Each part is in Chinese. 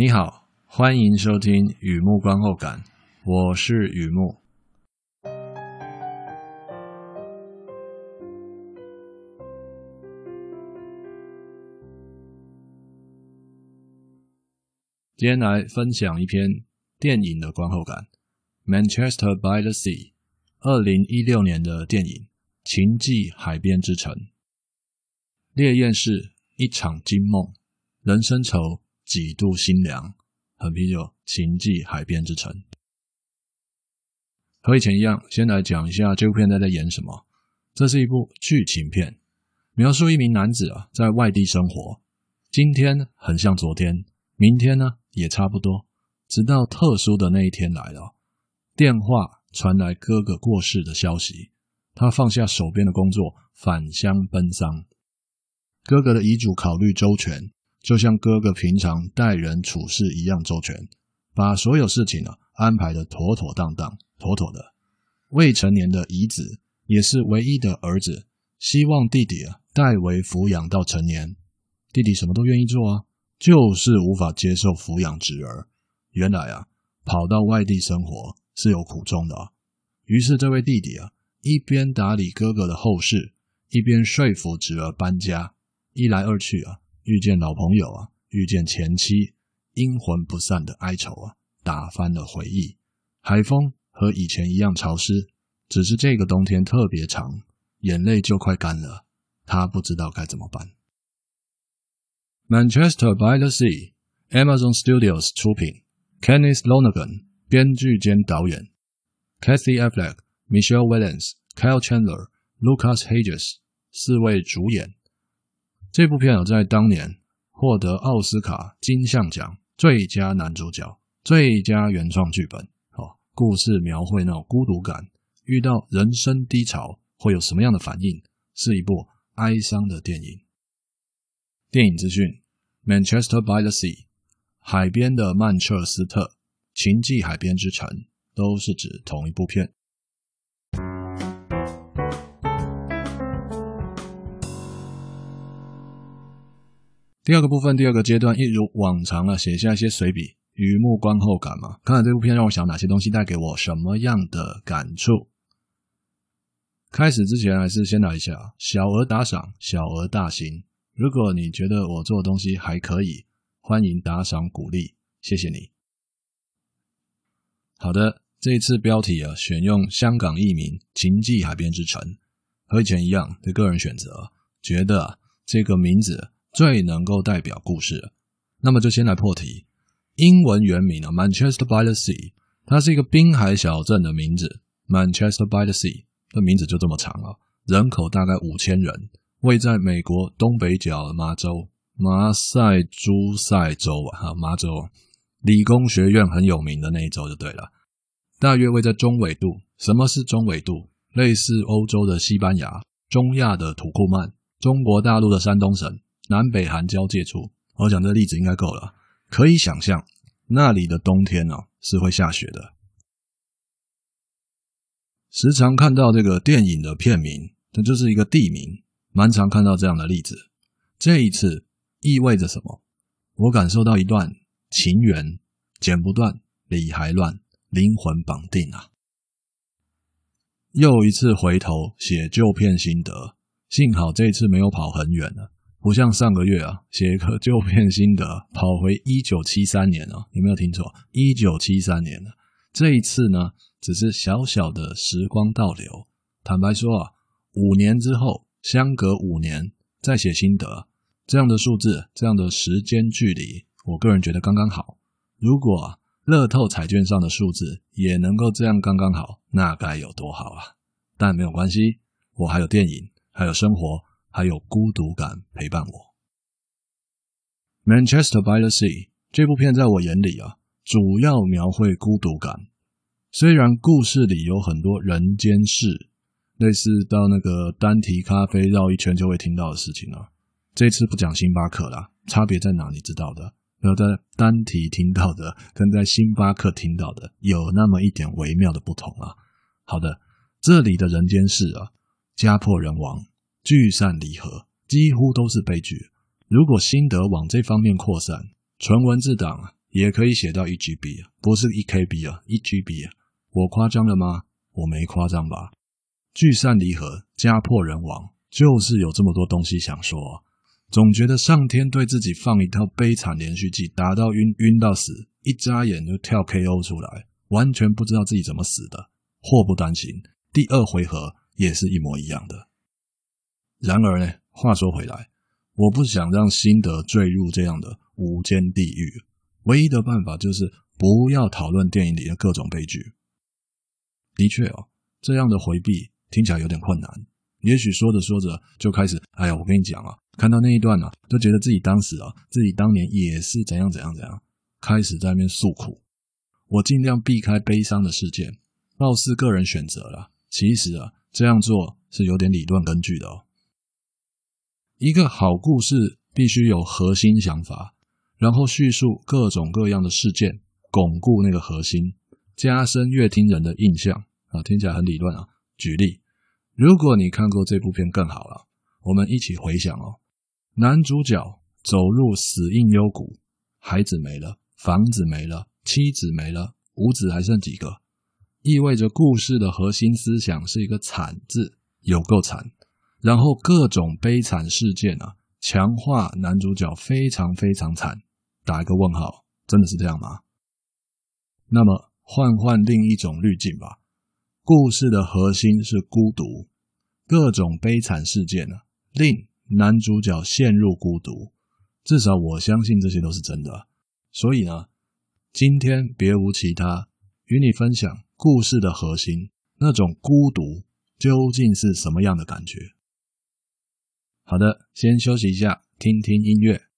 你好，欢迎收听《雨幕观后感》，我是雨幕。今天来分享一篇电影的观后感，《Manchester by the Sea》（二零一六年的电影《情寄海边之城》）。烈焰是一场惊梦，人生愁。几度新凉，很啤酒，情记海边之城。和以前一样，先来讲一下这部片在在演什么。这是一部剧情片，描述一名男子啊在外地生活。今天很像昨天，明天呢也差不多，直到特殊的那一天来了，电话传来哥哥过世的消息。他放下手边的工作，返乡奔丧。哥哥的遗嘱考虑周全。就像哥哥平常待人处事一样周全，把所有事情啊安排的妥妥当当，妥妥的。未成年的遗子也是唯一的儿子，希望弟弟啊代为抚养到成年。弟弟什么都愿意做啊，就是无法接受抚养侄儿。原来啊跑到外地生活是有苦衷的。于是这位弟弟啊一边打理哥哥的后事，一边说服侄儿搬家。一来二去啊。遇见老朋友啊，遇见前妻，阴魂不散的哀愁啊，打翻了回忆。海风和以前一样潮湿，只是这个冬天特别长，眼泪就快干了。他不知道该怎么办。Manchester by the Sea，Amazon Studios 出品，Kenneth Lonergan 编剧兼导演 k a t h y Affleck、Michelle Williams、Kyle Chandler、Lucas Hedges 四位主演。这部片有在当年获得奥斯卡金像奖最佳男主角、最佳原创剧本。哦，故事描绘那种孤独感，遇到人生低潮会有什么样的反应，是一部哀伤的电影。电影资讯《Manchester by the Sea》、《海边的曼彻斯特》、《情记海边之城》，都是指同一部片。第二个部分，第二个阶段，一如往常啊，写下一些随笔与观后感嘛。看看这部片让我想哪些东西带给我什么样的感触。开始之前，还是先来一下小额打赏，小额大型。如果你觉得我做的东西还可以，欢迎打赏鼓励，谢谢你。好的，这一次标题啊，选用香港译名《情记海边之城》，和以前一样的个人选择，觉得这个名字。最能够代表故事，那么就先来破题。英文原名呢，Manchester by the Sea，它是一个滨海小镇的名字。Manchester by the Sea 的名字就这么长了，人口大概五千人，位在美国东北角的麻州，马赛诸塞州啊，哈，麻州理工学院很有名的那一州就对了。大约位在中纬度，什么是中纬度？类似欧洲的西班牙，中亚的土库曼，中国大陆的山东省。南北韩交界处，我讲这例子应该够了。可以想象，那里的冬天呢是会下雪的。时常看到这个电影的片名，它就是一个地名，蛮常看到这样的例子。这一次意味着什么？我感受到一段情缘剪不断，理还乱，灵魂绑定啊！又一次回头写旧片心得，幸好这次没有跑很远了。不像上个月啊，写一个旧片心得，跑回一九七三年哦，你 没有听错，一九七三年了。这一次呢，只是小小的时光倒流。坦白说啊，五年之后，相隔五年再写心得，这样的数字，这样的时间距离，我个人觉得刚刚好。如果乐透彩券上的数字也能够这样刚刚好，那该有多好啊！但没有关系，我还有电影，还有生活。还有孤独感陪伴我。Manchester by the Sea 这部片在我眼里啊，主要描绘孤独感。虽然故事里有很多人间事，类似到那个丹提咖啡绕一圈就会听到的事情啊。这次不讲星巴克啦，差别在哪？你知道的，要在丹提听到的，跟在星巴克听到的，有那么一点微妙的不同啊。好的，这里的人间事啊，家破人亡。聚散离合几乎都是悲剧。如果心得往这方面扩散，纯文字档也可以写到一 G B 啊，不是一 K B 啊，一 G B 啊。我夸张了吗？我没夸张吧。聚散离合，家破人亡，就是有这么多东西想说。总觉得上天对自己放一套悲惨连续剧，打到晕，晕到死，一眨眼就跳 K O 出来，完全不知道自己怎么死的。祸不单行，第二回合也是一模一样的。然而呢，话说回来，我不想让心得坠入这样的无间地狱。唯一的办法就是不要讨论电影里的各种悲剧。的确哦，这样的回避听起来有点困难。也许说着说着就开始，哎呀，我跟你讲啊，看到那一段啊，就觉得自己当时啊，自己当年也是怎样怎样怎样，开始在那边诉苦。我尽量避开悲伤的事件，貌似个人选择了，其实啊，这样做是有点理论根据的哦。一个好故事必须有核心想法，然后叙述各种各样的事件，巩固那个核心，加深乐听人的印象。啊，听起来很理论啊。举例，如果你看过这部片更好了，我们一起回想哦。男主角走入死硬幽谷，孩子没了，房子没了，妻子没了，五子还剩几个？意味着故事的核心思想是一个惨字，有够惨。然后各种悲惨事件啊，强化男主角非常非常惨，打一个问号，真的是这样吗？那么换换另一种滤镜吧，故事的核心是孤独，各种悲惨事件呢，令男主角陷入孤独。至少我相信这些都是真的。所以呢，今天别无其他，与你分享故事的核心，那种孤独究竟是什么样的感觉？好的，先休息一下，听听音乐。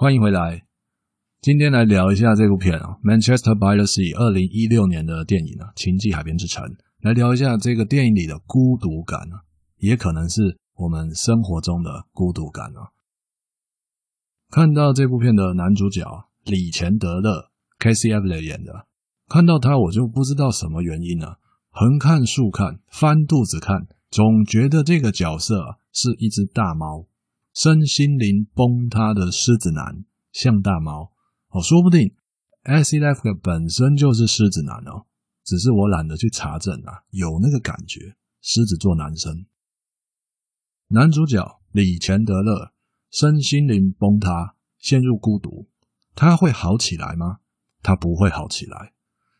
欢迎回来，今天来聊一下这部片啊，《Manchester by the Sea》二零一六年的电影啊，《情寄海边之城》。来聊一下这个电影里的孤独感呢，也可能是我们生活中的孤独感啊。看到这部片的男主角李钱德勒 （Casey a f f l a 演的，看到他我就不知道什么原因呢，横看竖看翻肚子看，总觉得这个角色是一只大猫。身心灵崩塌的狮子男像大毛哦，说不定 S. E. Life 本身就是狮子男哦，只是我懒得去查证啊。有那个感觉，狮子座男生男主角李钱德勒身心灵崩塌，陷入孤独，他会好起来吗？他不会好起来。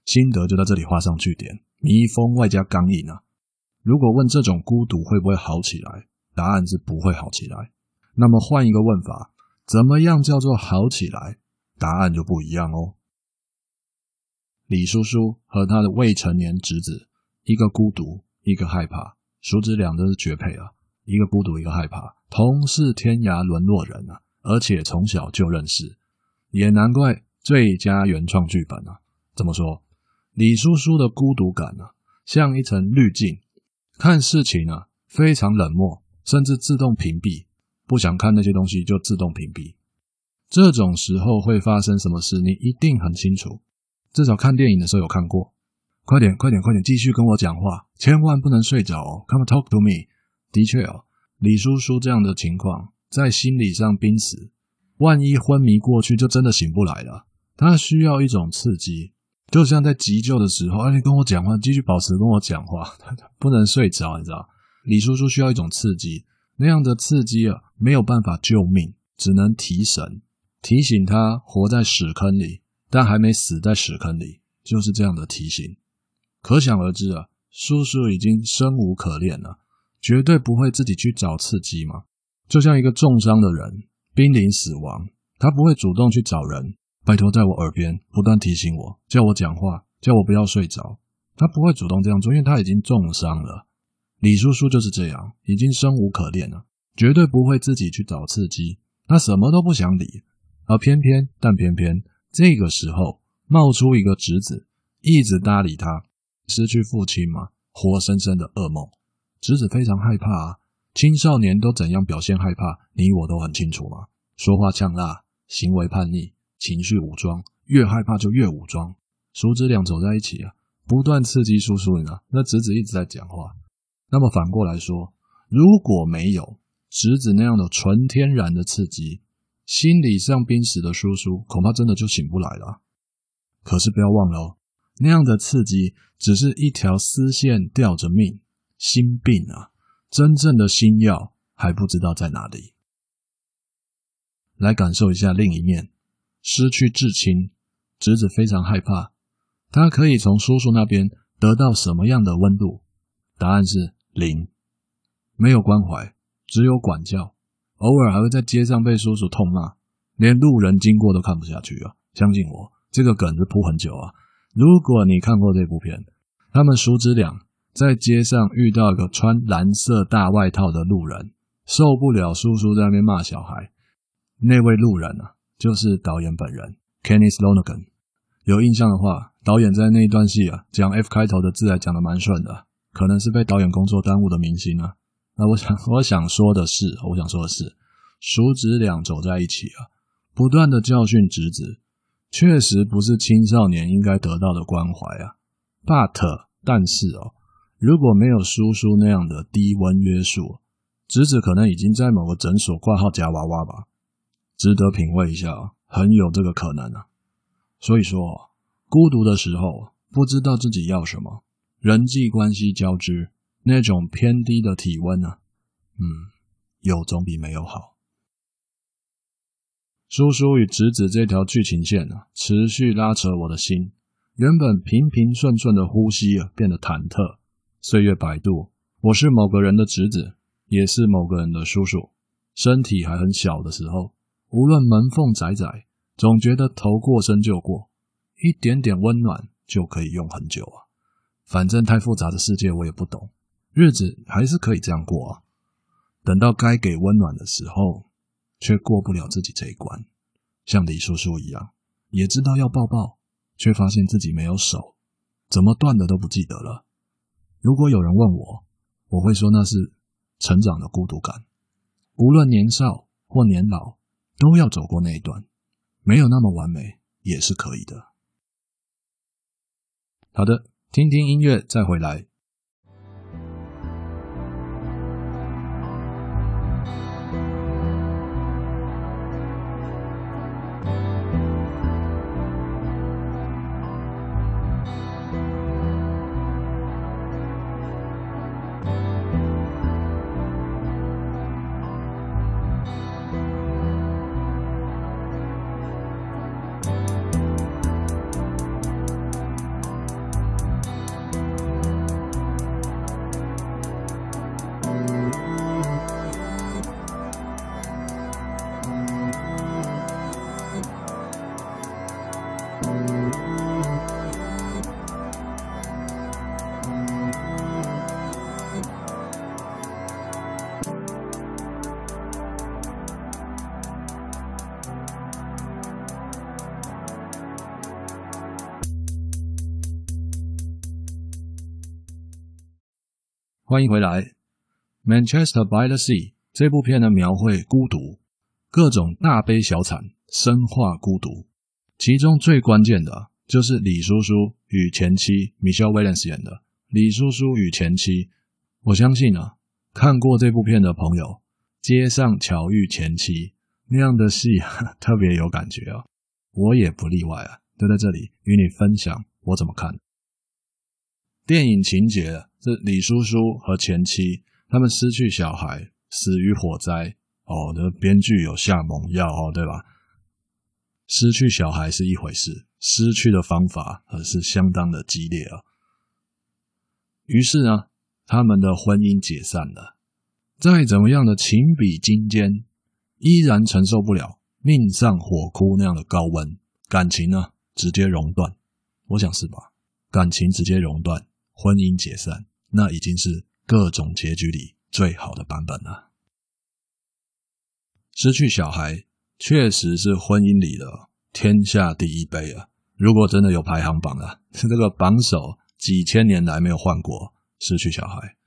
心得就在这里画上句点，迷风外加刚硬啊。如果问这种孤独会不会好起来，答案是不会好起来。那么换一个问法，怎么样叫做好起来？答案就不一样哦。李叔叔和他的未成年侄子，一个孤独，一个害怕，叔侄俩都是绝配啊！一个孤独，一个害怕，同是天涯沦落人啊！而且从小就认识，也难怪最佳原创剧本啊！怎么说？李叔叔的孤独感呢，像一层滤镜，看事情呢非常冷漠，甚至自动屏蔽。不想看那些东西就自动屏蔽。这种时候会发生什么事，你一定很清楚。至少看电影的时候有看过。快点，快点，快点，继续跟我讲话，千万不能睡着哦。Come talk to me。的确哦，李叔叔这样的情况在心理上濒死，万一昏迷过去就真的醒不来了。他需要一种刺激，就像在急救的时候，哎，你跟我讲话，继续保持跟我讲话，不能睡着，你知道？李叔叔需要一种刺激。那样的刺激啊，没有办法救命，只能提神，提醒他活在屎坑里，但还没死在屎坑里，就是这样的提醒。可想而知啊，叔叔已经生无可恋了，绝对不会自己去找刺激嘛。就像一个重伤的人，濒临死亡，他不会主动去找人，拜托在我耳边不断提醒我，叫我讲话，叫我不要睡着。他不会主动这样做，因为他已经重伤了。李叔叔就是这样，已经生无可恋了，绝对不会自己去找刺激。他什么都不想理，而偏偏，但偏偏这个时候冒出一个侄子，一直搭理他。失去父亲嘛，活生生的噩梦。侄子非常害怕啊，青少年都怎样表现害怕？你我都很清楚嘛。说话呛辣，行为叛逆，情绪武装，越害怕就越武装。叔侄俩走在一起啊，不断刺激叔叔呢。那侄子一直在讲话。那么反过来说，如果没有侄子那样的纯天然的刺激，心理上濒死的叔叔恐怕真的就醒不来了。可是不要忘了哦，那样的刺激只是一条丝线吊着命，心病啊！真正的心药还不知道在哪里。来感受一下另一面，失去至亲，侄子非常害怕，他可以从叔叔那边得到什么样的温度？答案是。零，没有关怀，只有管教。偶尔还会在街上被叔叔痛骂，连路人经过都看不下去啊！相信我，这个梗子铺很久啊。如果你看过这部片，他们叔侄俩在街上遇到一个穿蓝色大外套的路人，受不了叔叔在那边骂小孩，那位路人啊，就是导演本人，Kenneth Lonergan。有印象的话，导演在那一段戏啊，讲 F 开头的字还讲得蛮顺的。可能是被导演工作耽误的明星啊。那我想，我想说的是，我想说的是，叔侄俩走在一起啊，不断的教训侄子，确实不是青少年应该得到的关怀啊。But，但是哦，如果没有叔叔那样的低温约束，侄子可能已经在某个诊所挂号夹娃娃吧。值得品味一下，很有这个可能啊。所以说，孤独的时候，不知道自己要什么。人际关系交织，那种偏低的体温呢？嗯，有总比没有好。叔叔与侄子这条剧情线啊，持续拉扯我的心。原本平平顺顺的呼吸啊，变得忐忑。岁月摆渡，我是某个人的侄子，也是某个人的叔叔。身体还很小的时候，无论门缝窄窄，总觉得头过身就过，一点点温暖就可以用很久啊。反正太复杂的世界我也不懂，日子还是可以这样过啊。等到该给温暖的时候，却过不了自己这一关，像李叔叔一样，也知道要抱抱，却发现自己没有手，怎么断的都不记得了。如果有人问我，我会说那是成长的孤独感。无论年少或年老，都要走过那一段，没有那么完美也是可以的。好的。听听音乐，再回来。欢迎回来，《Manchester by the Sea》这部片呢，描绘孤独，各种大悲小惨，深化孤独。其中最关键的，就是李叔叔与前妻 Michelle Williams 演的李叔叔与前妻。我相信啊，看过这部片的朋友，街上巧遇前妻那样的戏，特别有感觉啊。我也不例外啊，就在这里与你分享我怎么看。电影情节是李叔叔和前妻他们失去小孩，死于火灾哦。那编剧有下猛药哦，对吧？失去小孩是一回事，失去的方法可是相当的激烈啊。于是呢，他们的婚姻解散了。再怎么样的情比金坚，依然承受不了命丧火窟那样的高温，感情呢直接熔断，我想是吧？感情直接熔断。婚姻解散，那已经是各种结局里最好的版本了。失去小孩确实是婚姻里的天下第一悲啊！如果真的有排行榜啊，这个榜首几千年来没有换过，失去小孩。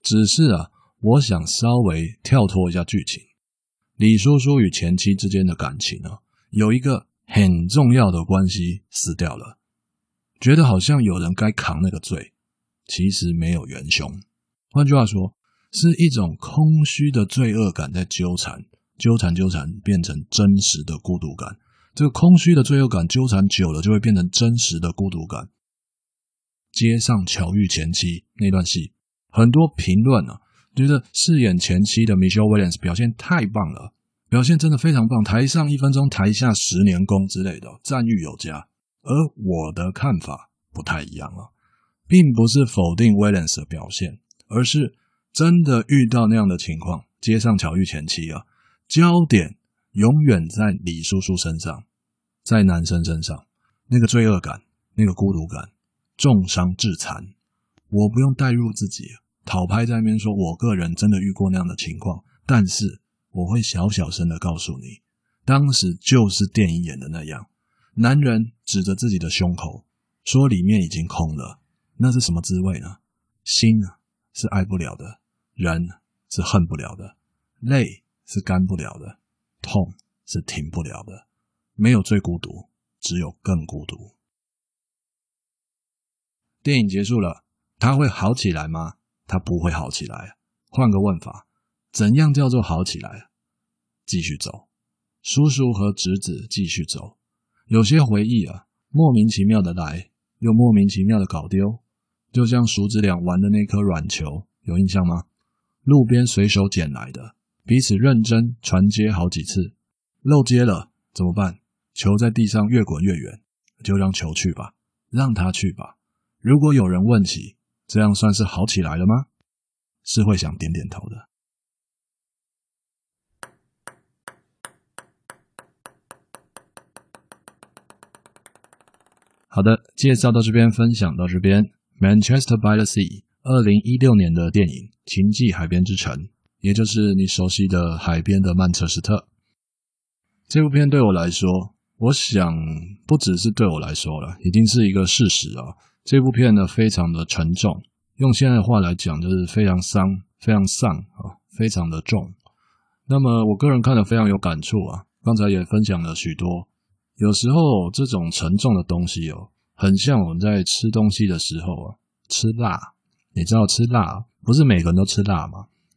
只是啊，我想稍微跳脱一下剧情，李叔叔与前妻之间的感情啊，有一个很重要的关系死掉了，觉得好像有人该扛那个罪。其实没有元凶，换句话说，是一种空虚的罪恶感在纠缠，纠缠，纠缠，变成真实的孤独感。这个空虚的罪恶感纠缠久了，就会变成真实的孤独感。接上巧遇前妻那段戏，很多评论啊，觉得饰演前妻的 Michelle Williams 表现太棒了，表现真的非常棒，台上一分钟，台下十年功之类的，赞誉有加。而我的看法不太一样啊。并不是否定 v i 斯 l e n c e 的表现，而是真的遇到那样的情况，街上巧遇前妻啊，焦点永远在李叔叔身上，在男生身上，那个罪恶感，那个孤独感，重伤致残，我不用代入自己，讨拍在那边说我个人真的遇过那样的情况，但是我会小小声的告诉你，当时就是电影演的那样，男人指着自己的胸口，说里面已经空了。那是什么滋味呢？心是爱不了的，人是恨不了的，泪是干不了的，痛是停不了的。没有最孤独，只有更孤独。电影结束了，他会好起来吗？他不会好起来。换个问法，怎样叫做好起来？继续走，叔叔和侄子继续走。有些回忆啊，莫名其妙的来，又莫名其妙的搞丢。就像鼠子俩玩的那颗软球，有印象吗？路边随手捡来的，彼此认真传接好几次，漏接了怎么办？球在地上越滚越远，就让球去吧，让他去吧。如果有人问起，这样算是好起来了吗？是会想点点头的。好的，介绍到这边，分享到这边。Manchester by the Sea，二零一六年的电影《情记海边之城》，也就是你熟悉的海边的曼彻斯特。这部片对我来说，我想不只是对我来说了，已经是一个事实啊。这部片呢，非常的沉重，用现在的话来讲，就是非常伤、非常丧啊，非常的重。那么我个人看了非常有感触啊，刚才也分享了许多。有时候这种沉重的东西哦。很像我们在吃东西的时候啊，吃辣，你知道吃辣不是每个人都吃辣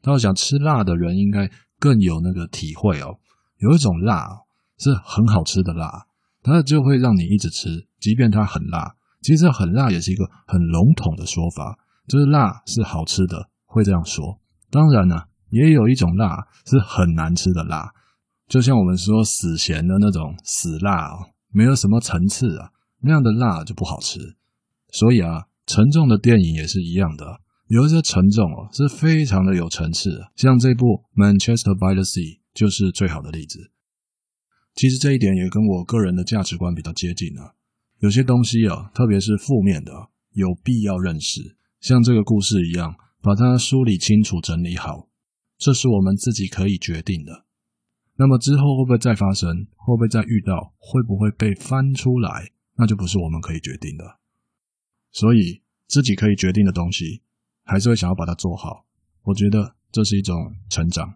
他那想吃辣的人应该更有那个体会哦。有一种辣是很好吃的辣，它就会让你一直吃，即便它很辣。其实很辣也是一个很笼统的说法，就是辣是好吃的，会这样说。当然呢，也有一种辣是很难吃的辣，就像我们说死咸的那种死辣哦，没有什么层次啊。那样的辣就不好吃，所以啊，沉重的电影也是一样的。有一些沉重哦，是非常的有层次。像这部《Manchester by the Sea》就是最好的例子。其实这一点也跟我个人的价值观比较接近呢。有些东西啊，特别是负面的，有必要认识。像这个故事一样，把它梳理清楚、整理好，这是我们自己可以决定的。那么之后会不会再发生？会不会再遇到？会不会被翻出来？那就不是我们可以决定的，所以自己可以决定的东西，还是会想要把它做好。我觉得这是一种成长。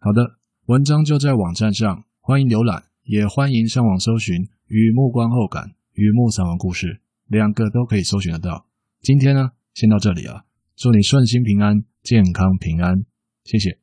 好的，文章就在网站上，欢迎浏览，也欢迎上网搜寻《雨幕观后感》雨幕散文故事》，两个都可以搜寻得到。今天呢，先到这里了，祝你顺心平安，健康平安，谢谢。